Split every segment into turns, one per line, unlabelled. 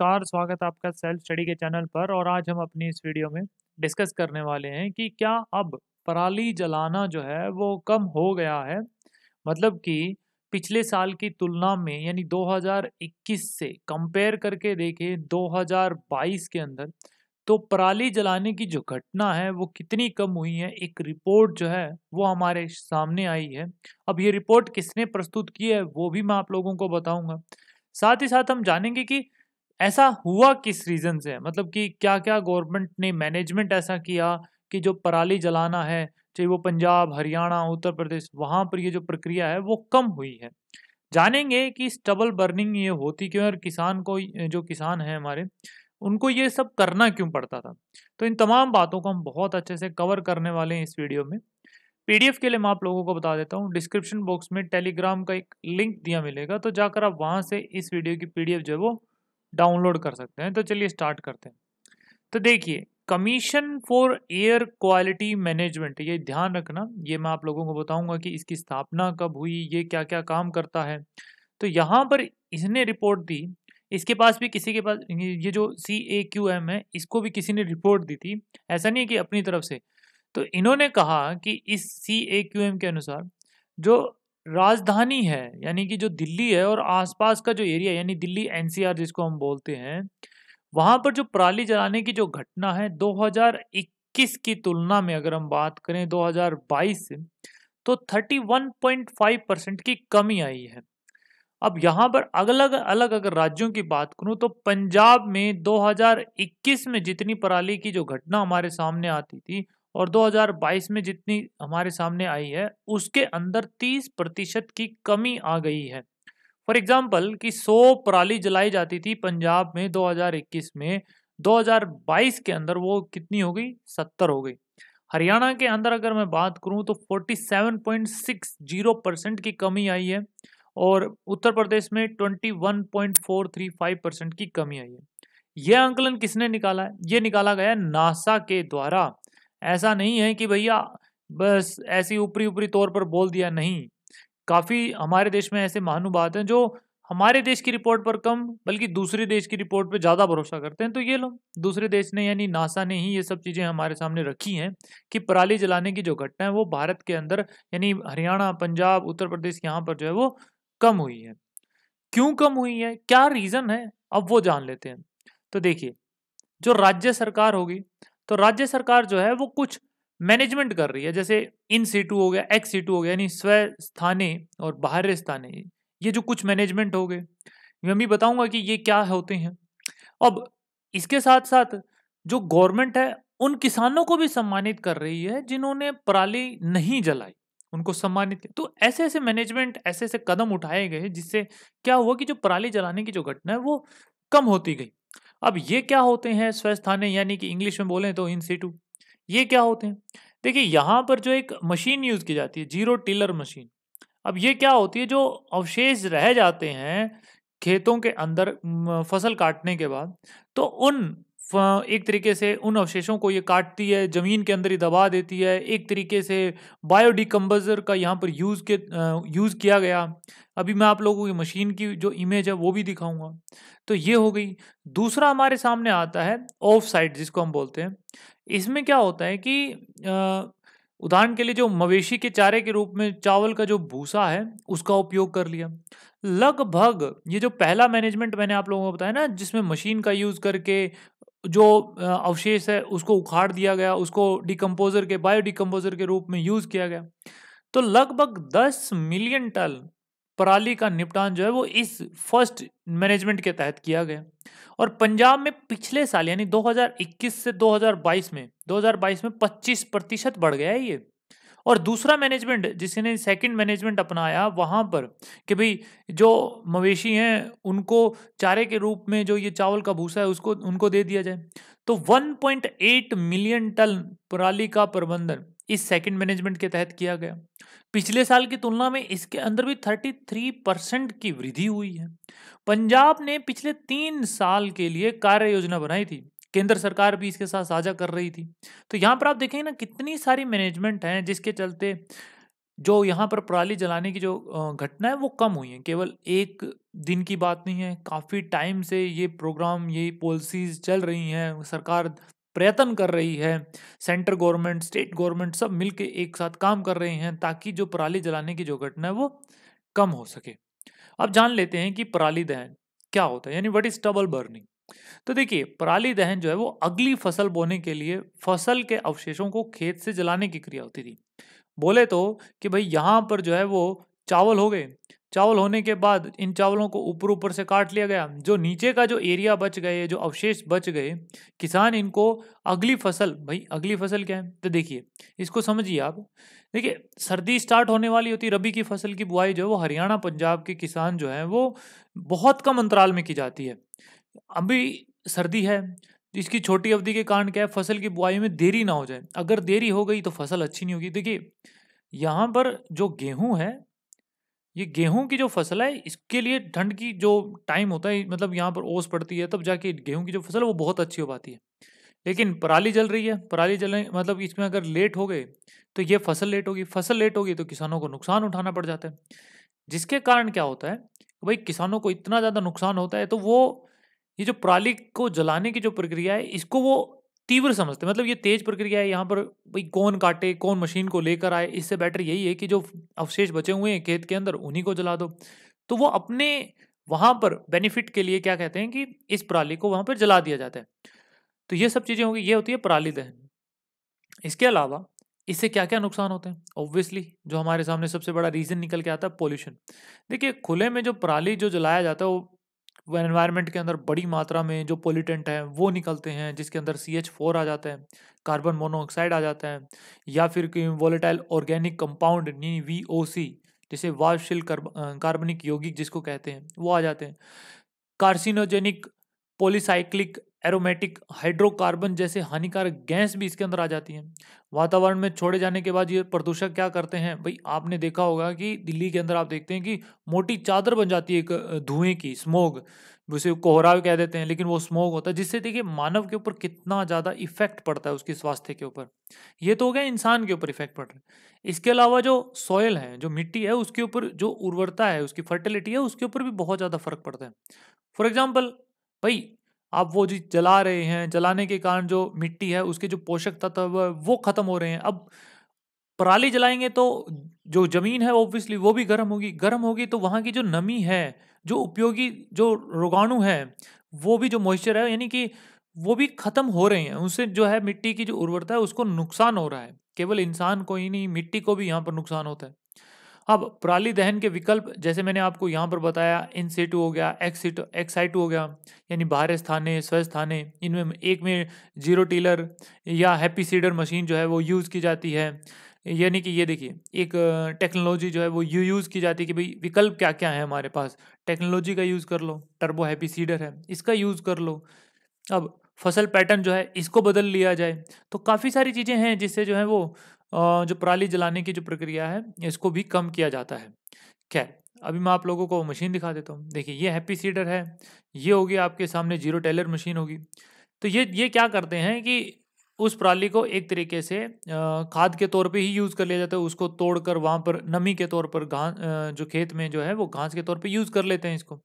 नमस्कार स्वागत आपका सेल्फ स्टडी के चैनल पर और आज हम अपनी इस वीडियो में डिस्कस करने वाले हैं कि क्या अब पराली जलाना जो है वो कम हो गया है मतलब कि पिछले साल की तुलना में यानी 2021 से कंपेयर करके देखें 2022 के अंदर तो पराली जलाने की जो घटना है वो कितनी कम हुई है एक रिपोर्ट जो है वो हमारे सामने आई है अब ये रिपोर्ट किसने प्रस्तुत की है वो भी मैं आप लोगों को बताऊंगा साथ ही साथ हम जानेंगे कि ऐसा हुआ किस रीज़न से मतलब कि क्या क्या गवर्नमेंट ने मैनेजमेंट ऐसा किया कि जो पराली जलाना है चाहे वो पंजाब हरियाणा उत्तर प्रदेश वहाँ पर ये जो प्रक्रिया है वो कम हुई है जानेंगे कि स्टबल बर्निंग ये होती क्यों और किसान को जो किसान हैं हमारे उनको ये सब करना क्यों पड़ता था तो इन तमाम बातों को हम बहुत अच्छे से कवर करने वाले हैं इस वीडियो में पीडीएफ के लिए मैं आप लोगों को बता देता हूँ डिस्क्रिप्शन बॉक्स में टेलीग्राम का एक लिंक दिया मिलेगा तो जाकर आप वहाँ से इस वीडियो की पीडीएफ जो है वो डाउनलोड कर सकते हैं तो चलिए स्टार्ट करते हैं तो देखिए commission for air quality management ये ध्यान रखना ये मैं आप लोगों को बताऊंगा कि इसकी स्थापना कब हुई ये क्या क्या काम करता है तो यहाँ पर इसने रिपोर्ट दी इसके पास भी किसी के पास ये जो सी ए क्यू एम है इसको भी किसी ने रिपोर्ट दी थी ऐसा नहीं है कि अपनी तरफ से तो इन्होंने कहा कि इस सी ए क्यू एम के अनुसार जो राजधानी है यानी कि जो दिल्ली है और आसपास का जो एरिया यानी दिल्ली एनसीआर जिसको हम बोलते हैं वहां पर जो पराली जलाने की जो घटना है 2021 की तुलना में अगर हम बात करें 2022 से तो 31.5 परसेंट की कमी आई है अब यहाँ पर अलग अलग अगर राज्यों की बात करूँ तो पंजाब में 2021 में जितनी पराली की जो घटना हमारे सामने आती थी और 2022 में जितनी हमारे सामने आई है उसके अंदर 30 प्रतिशत की कमी आ गई है फॉर एग्जाम्पल कि 100 पराली जलाई जाती थी पंजाब में 2021 में 2022 के अंदर वो कितनी हो गई 70 हो गई हरियाणा के अंदर अगर मैं बात करूं तो 47.60 परसेंट की कमी आई है और उत्तर प्रदेश में 21.435 परसेंट की कमी आई है यह आंकलन किसने निकाला है ये निकाला गया नासा के द्वारा ऐसा नहीं है कि भैया बस ऐसी ऊपरी ऊपरी तौर पर बोल दिया नहीं काफ़ी हमारे देश में ऐसे महानुभाव हैं जो हमारे देश की रिपोर्ट पर कम बल्कि दूसरे देश की रिपोर्ट पर ज़्यादा भरोसा करते हैं तो ये लोग दूसरे देश ने यानी नासा ने ही ये सब चीज़ें हमारे सामने रखी हैं कि पराली जलाने की जो घटना है वो भारत के अंदर यानी हरियाणा पंजाब उत्तर प्रदेश यहाँ पर जो है वो कम हुई है क्यों कम हुई है क्या रीज़न है अब वो जान लेते हैं तो देखिए जो राज्य सरकार होगी तो राज्य सरकार जो है वो कुछ मैनेजमेंट कर रही है जैसे इन सीटू हो गया एक्स सीटू हो गया यानी स्व स्थाने और बाहर स्थाने ये जो कुछ मैनेजमेंट हो गए मैं भी बताऊंगा कि ये क्या होते हैं अब इसके साथ साथ जो गवर्नमेंट है उन किसानों को भी सम्मानित कर रही है जिन्होंने पराली नहीं जलाई उनको सम्मानित तो ऐसे ऐसे मैनेजमेंट ऐसे ऐसे कदम उठाए गए जिससे क्या हुआ कि जो पराली जलाने की जो घटना है वो कम होती गई अब ये क्या होते हैं स्वस्थाने यानी कि इंग्लिश में बोलें तो इन सीटू ये क्या होते हैं देखिए यहाँ पर जो एक मशीन यूज़ की जाती है जीरो टिलर मशीन अब ये क्या होती है जो अवशेष रह जाते हैं खेतों के अंदर फसल काटने के बाद तो उन एक तरीके से उन अवशेषों को ये काटती है ज़मीन के अंदर ही दबा देती है एक तरीके से बायोडिकम्बजर का यहाँ पर यूज़ के यूज़ किया गया अभी मैं आप लोगों की मशीन की जो इमेज है वो भी दिखाऊंगा तो ये हो गई दूसरा हमारे सामने आता है ऑफ साइड जिसको हम बोलते हैं इसमें क्या होता है कि उदाहरण के लिए जो मवेशी के चारे के रूप में चावल का जो भूसा है उसका उपयोग कर लिया लगभग ये जो पहला मैनेजमेंट मैंने आप लोगों को बताया ना जिसमें मशीन का यूज़ करके जो अवशेष है उसको उखाड़ दिया गया उसको डिकम्पोजर के बायो डिकम्पोजर के रूप में यूज किया गया तो लगभग 10 मिलियन टन पराली का निपटान जो है वो इस फर्स्ट मैनेजमेंट के तहत किया गया और पंजाब में पिछले साल यानी 2021 से 2022 में 2022 में 25 प्रतिशत बढ़ गया है ये और दूसरा मैनेजमेंट जिसने सेकंड मैनेजमेंट अपनाया वहाँ पर कि भाई जो मवेशी हैं उनको चारे के रूप में जो ये चावल का भूसा है उसको उनको दे दिया जाए तो 1.8 मिलियन टन पराली का प्रबंधन इस सेकंड मैनेजमेंट के तहत किया गया पिछले साल की तुलना में इसके अंदर भी 33 परसेंट की वृद्धि हुई है पंजाब ने पिछले तीन साल के लिए कार्य योजना बनाई थी केंद्र सरकार भी इसके साथ साझा कर रही थी तो यहाँ पर आप देखेंगे ना कितनी सारी मैनेजमेंट हैं जिसके चलते जो यहाँ पर पराली जलाने की जो घटना है वो कम हुई है केवल एक दिन की बात नहीं है काफ़ी टाइम से ये प्रोग्राम ये पॉलिसीज चल रही हैं सरकार प्रयत्न कर रही है सेंटर गवर्नमेंट स्टेट गवर्नमेंट सब मिलके एक साथ काम कर रहे हैं ताकि जो पराली जलाने की जो घटना है वो कम हो सके अब जान लेते हैं कि पराली दहन क्या होता है यानी वट इज टबल बर्निंग तो देखिए पराली दहन जो है वो अगली फसल बोने के लिए फसल के अवशेषों को खेत से जलाने की क्रिया होती थी बोले तो कि भाई यहाँ पर जो है वो चावल हो गए चावल होने के बाद इन चावलों को ऊपर ऊपर से काट लिया गया जो नीचे का जो एरिया बच गए जो अवशेष बच गए किसान इनको अगली फसल भाई अगली फसल क्या है तो देखिए इसको समझिए आप देखिए सर्दी स्टार्ट होने वाली होती रबी की फसल की बुआई जो है वो हरियाणा पंजाब के किसान जो है वो बहुत कम अंतराल में की जाती है अभी सर्दी है तो इसकी छोटी अवधि के कारण क्या है फसल की बुआई में देरी ना हो जाए अगर देरी हो गई तो फसल अच्छी नहीं होगी देखिए यहाँ पर जो गेहूं है ये गेहूं की जो फसल है इसके लिए ठंड की जो टाइम होता है मतलब यहाँ पर ओस पड़ती है तब जाके गेहूं की जो फसल है वो बहुत अच्छी हो पाती है लेकिन पराली जल रही है पराली जलने मतलब इसमें अगर लेट हो गए तो ये फसल लेट होगी फसल लेट होगी तो किसानों को नुकसान उठाना पड़ जाता है जिसके कारण क्या होता है भाई किसानों को इतना ज़्यादा नुकसान होता है तो वो ये जो पराली को जलाने की जो प्रक्रिया है इसको वो तीव्र समझते मतलब ये तेज प्रक्रिया है यहाँ पर भाई कौन काटे कौन मशीन को लेकर आए इससे बेटर यही है कि जो अवशेष बचे हुए हैं खेत के अंदर उन्हीं को जला दो तो वो अपने वहाँ पर बेनिफिट के लिए क्या कहते हैं कि इस पराली को वहाँ पर जला दिया जाता है तो ये सब चीज़ें होगी ये होती है पराली दहन इसके अलावा इससे क्या क्या नुकसान होते हैं ऑब्वियसली जो हमारे सामने सबसे बड़ा रीज़न निकल के आता है पोल्यूशन देखिए खुले में जो पराली जो जलाया जाता है वो एनवायरनमेंट के अंदर बड़ी मात्रा में जो पोलिटेंट हैं वो निकलते हैं जिसके अंदर सी एच फोर आ जाता है कार्बन मोनोऑक्साइड आ जाता है या फिर वोलेटाइल ऑर्गेनिक कंपाउंड नी वी ओ सी जिसे कर्ब, कार्बनिक यौगिक जिसको कहते हैं वो आ जाते हैं कार्सिनोजेनिक पोलिसाइक्लिक एरोमेटिक हाइड्रोकार्बन जैसे हानिकारक गैस भी इसके अंदर आ जाती है वातावरण में छोड़े जाने के बाद ये प्रदूषक क्या करते हैं भाई आपने देखा होगा कि दिल्ली के अंदर आप देखते हैं कि मोटी चादर बन जाती है एक धुएं की स्मोग उसे कोहरा कह देते हैं लेकिन वो स्मोग होता है जिससे देखिए मानव के ऊपर कितना ज़्यादा इफेक्ट पड़ता है उसके स्वास्थ्य के ऊपर ये तो हो गया इंसान के ऊपर इफेक्ट पड़ रहा है इसके अलावा जो सॉयल है जो मिट्टी है उसके ऊपर जो उर्वरता है उसकी फर्टिलिटी है उसके ऊपर भी बहुत ज़्यादा फर्क पड़ता है फॉर एग्जाम्पल भाई अब वो जी जला रहे हैं जलाने के कारण जो मिट्टी है उसके जो पोषक तत्व है वो ख़त्म हो रहे हैं अब पराली जलाएंगे तो जो ज़मीन है ऑब्वियसली वो भी गर्म होगी गर्म होगी तो वहाँ की जो नमी है जो उपयोगी जो रोगाणु है वो भी जो मॉइस्चर है यानी कि वो भी ख़त्म हो रहे हैं उनसे जो है मिट्टी की जो उर्वरता है उसको नुकसान हो रहा है केवल इंसान को ही नहीं मिट्टी को भी यहाँ पर नुकसान होता है अब पराली दहन के विकल्प जैसे मैंने आपको यहाँ पर बताया इन सीटू हो गया एक्स सीट एक्साइटू हो गया यानी बाहर स्थाने स्व स्थाने इनमें एक में जीरो टीलर या हैप्पी सीडर मशीन जो है वो यूज़ की जाती है यानी कि ये देखिए एक टेक्नोलॉजी जो है वो यू यूज़ की जाती है कि भाई विकल्प क्या क्या है हमारे पास टेक्नोलॉजी का यूज़ कर लो टर्बो हैप्पी सीडर है इसका यूज़ कर लो अब फसल पैटर्न जो है इसको बदल लिया जाए तो काफ़ी सारी चीज़ें हैं जिससे जो है वो जो पराली जलाने की जो प्रक्रिया है इसको भी कम किया जाता है खैर अभी मैं आप लोगों को मशीन दिखा देता हूँ देखिए ये हैप्पी सीडर है ये होगी आपके सामने जीरो टेलर मशीन होगी तो ये ये क्या करते हैं कि उस पराली को एक तरीके से खाद के तौर पे ही यूज़ कर लिया जाता है उसको तोड़कर वहाँ पर नमी के तौर पर घास जो खेत में जो है वो घास के तौर पर यूज़ कर लेते हैं इसको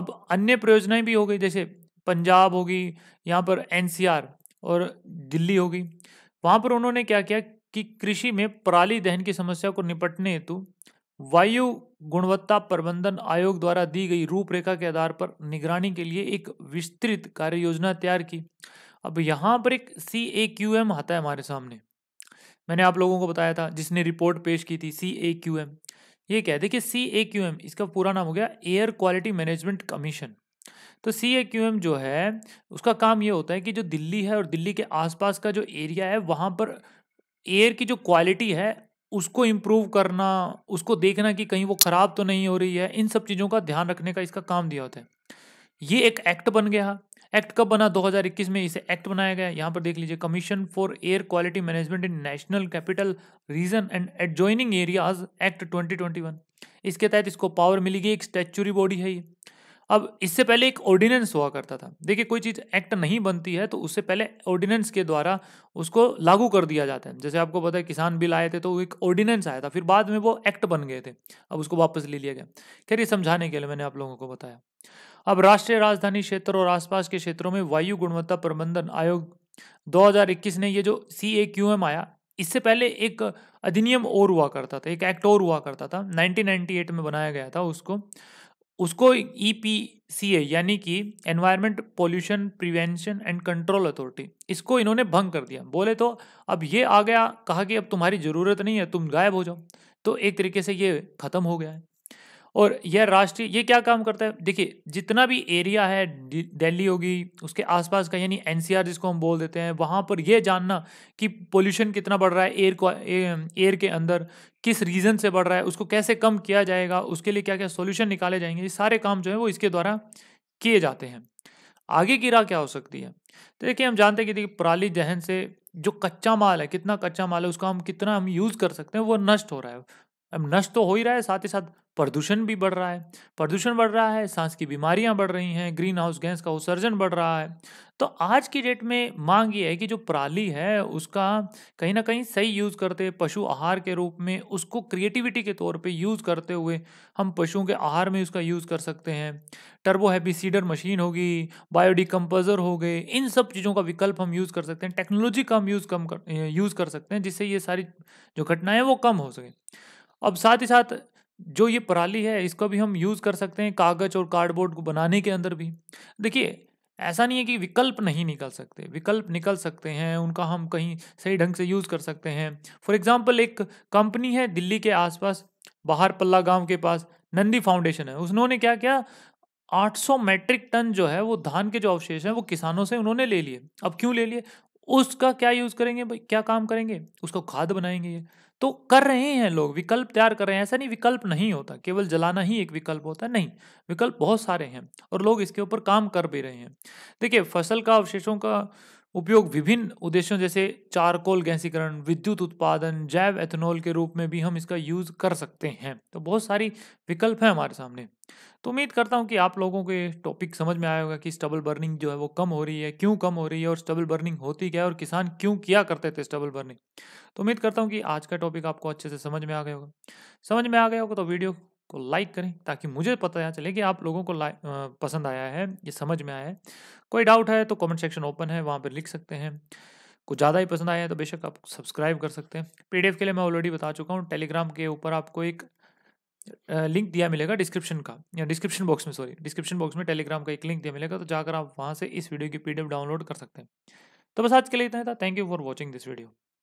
अब अन्य प्रयोजनाएँ भी हो गई जैसे पंजाब होगी यहाँ पर एन और दिल्ली होगी वहाँ पर उन्होंने क्या किया कि कृषि में पराली दहन की समस्या को निपटने हेतु वायु गुणवत्ता प्रबंधन आयोग द्वारा दी गई रूपरेखा के आधार पर निगरानी के लिए एक विस्तृत कार्य योजना तैयार की अब यहाँ पर एक सी ए क्यू एम आता है हमारे सामने मैंने आप लोगों को बताया था जिसने रिपोर्ट पेश की थी सी ए क्यू एम ये क्या है देखिए सी ए क्यू एम इसका पूरा नाम हो गया एयर क्वालिटी मैनेजमेंट कमीशन तो सी ए क्यू एम जो है उसका काम ये होता है कि जो दिल्ली है और दिल्ली के आसपास का जो एरिया है वहाँ पर एयर की जो क्वालिटी है उसको इम्प्रूव करना उसको देखना कि कहीं वो ख़राब तो नहीं हो रही है इन सब चीज़ों का ध्यान रखने का इसका काम दिया होता है ये एक एक्ट बन गया एक्ट कब बना 2021 में इसे एक्ट बनाया गया यहाँ पर देख लीजिए commission for air quality management in national capital region and adjoining areas act 2021 इसके तहत इसको पावर मिली गई एक स्टैचूरी बॉडी है ये अब इससे पहले एक ऑर्डिनेंस हुआ करता था देखिए कोई चीज़ एक्ट नहीं बनती है तो उससे पहले ऑर्डिनेंस के द्वारा उसको लागू कर दिया जाता है जैसे आपको पता है किसान बिल आए थे तो एक ऑर्डिनेंस आया था फिर बाद में वो एक्ट बन गए थे अब उसको वापस ले लिया गया खैर ये समझाने के लिए मैंने आप लोगों को बताया अब राष्ट्रीय राजधानी क्षेत्र और आसपास के क्षेत्रों में वायु गुणवत्ता प्रबंधन आयोग दो ने ये जो सी ए क्यू एम आया इससे पहले एक अधिनियम और हुआ करता था एक एक्ट और हुआ करता था 1998 में बनाया गया था उसको उसको ई पी सी ए यानी कि environment pollution prevention and control authority इसको इन्होंने भंग कर दिया बोले तो अब ये आ गया कहा कि अब तुम्हारी ज़रूरत नहीं है तुम गायब हो जाओ तो एक तरीके से ये ख़त्म हो गया है और यह राष्ट्रीय ये क्या काम करता है देखिए जितना भी एरिया है दिल्ली होगी उसके आसपास का यानी एनसीआर जिसको हम बोल देते हैं वहाँ पर यह जानना कि पोल्यूशन कितना बढ़ रहा है एयर को एयर के अंदर किस रीज़न से बढ़ रहा है उसको कैसे कम किया जाएगा उसके लिए क्या क्या सोल्यूशन निकाले जाएंगे ये सारे काम जो है वो इसके द्वारा किए जाते हैं आगे की राह क्या हो सकती है तो देखिए हम जानते हैं कि देखिए पराली जहन से जो कच्चा माल है कितना कच्चा माल है उसका हम कितना हम यूज़ कर सकते हैं वो नष्ट हो रहा है अब नष्ट तो हो ही रहा है साथ ही साथ प्रदूषण भी बढ़ रहा है प्रदूषण बढ़ रहा है सांस की बीमारियां बढ़ रही हैं ग्रीन हाउस गैस का उत्सर्जन बढ़ रहा है तो आज की डेट में मांग ये है कि जो पराली है उसका कहीं ना कहीं सही यूज़ करते पशु आहार के रूप में उसको क्रिएटिविटी के तौर पे यूज़ करते हुए हम पशुओं के आहार में उसका यूज़ कर सकते हैं टर्बो हैपी सीडर मशीन होगी बायोडिकम्पोजर हो गए इन सब चीज़ों का विकल्प हम यूज़ कर सकते हैं टेक्नोलॉजी का हम यूज़ कम कर यूज़ कर सकते हैं जिससे ये सारी जो घटनाएँ वो कम हो सके अब साथ ही साथ जो ये पराली है इसका भी हम यूज़ कर सकते हैं कागज़ और कार्डबोर्ड को बनाने के अंदर भी देखिए ऐसा नहीं है कि विकल्प नहीं निकल सकते विकल्प निकल सकते हैं उनका हम कहीं सही ढंग से यूज़ कर सकते हैं फॉर एग्जाम्पल एक कंपनी है दिल्ली के आसपास बाहर पल्ला गांव के पास नंदी फाउंडेशन है उन्होंने क्या किया 800 मैट्रिक टन जो है वो धान के जो अवशेष हैं वो किसानों से उन्होंने ले लिए अब क्यों ले लिए उसका क्या यूज़ करेंगे भाई क्या काम करेंगे उसको खाद बनाएंगे ये तो कर रहे हैं लोग विकल्प तैयार कर रहे हैं ऐसा नहीं विकल्प नहीं होता केवल जलाना ही एक विकल्प होता है नहीं विकल्प बहुत सारे हैं और लोग इसके ऊपर काम कर भी रहे हैं देखिए फसल का अवशेषों का उपयोग विभिन्न उद्देश्यों जैसे चारकोल गैसीकरण विद्युत उत्पादन जैव एथेनॉल के रूप में भी हम इसका यूज़ कर सकते हैं तो बहुत सारी विकल्प हैं हमारे सामने तो उम्मीद करता हूँ कि आप लोगों को ये टॉपिक समझ में आया होगा कि स्टबल बर्निंग जो है वो कम हो रही है क्यों कम हो रही है और स्टबल बर्निंग होती क्या है और किसान क्यों किया करते थे स्टबल बर्निंग तो उम्मीद करता हूँ कि आज का टॉपिक आपको अच्छे से समझ में आ गया होगा समझ में आ गया होगा तो वीडियो को लाइक करें ताकि मुझे पता चले कि आप लोगों को पसंद आया है ये समझ में आया है कोई डाउट है तो कमेंट सेक्शन ओपन है वहाँ पर लिख सकते हैं कुछ ज़्यादा ही पसंद आया है तो बेशक आप सब्सक्राइब कर सकते हैं पीडीएफ के लिए मैं ऑलरेडी बता चुका हूँ टेलीग्राम के ऊपर आपको एक लिंक दिया मिलेगा डिस्क्रिप्शन का या डिस्क्रिप्शन बॉक्स में सॉरी डिस्क्रिप्शन बॉक्स में टेलीग्राम का एक लिंक दिया मिलेगा तो जाकर आप वहाँ से इस वीडियो की पी डाउनलोड कर सकते हैं तो बस आज के लिए इतना था thank you for watching this video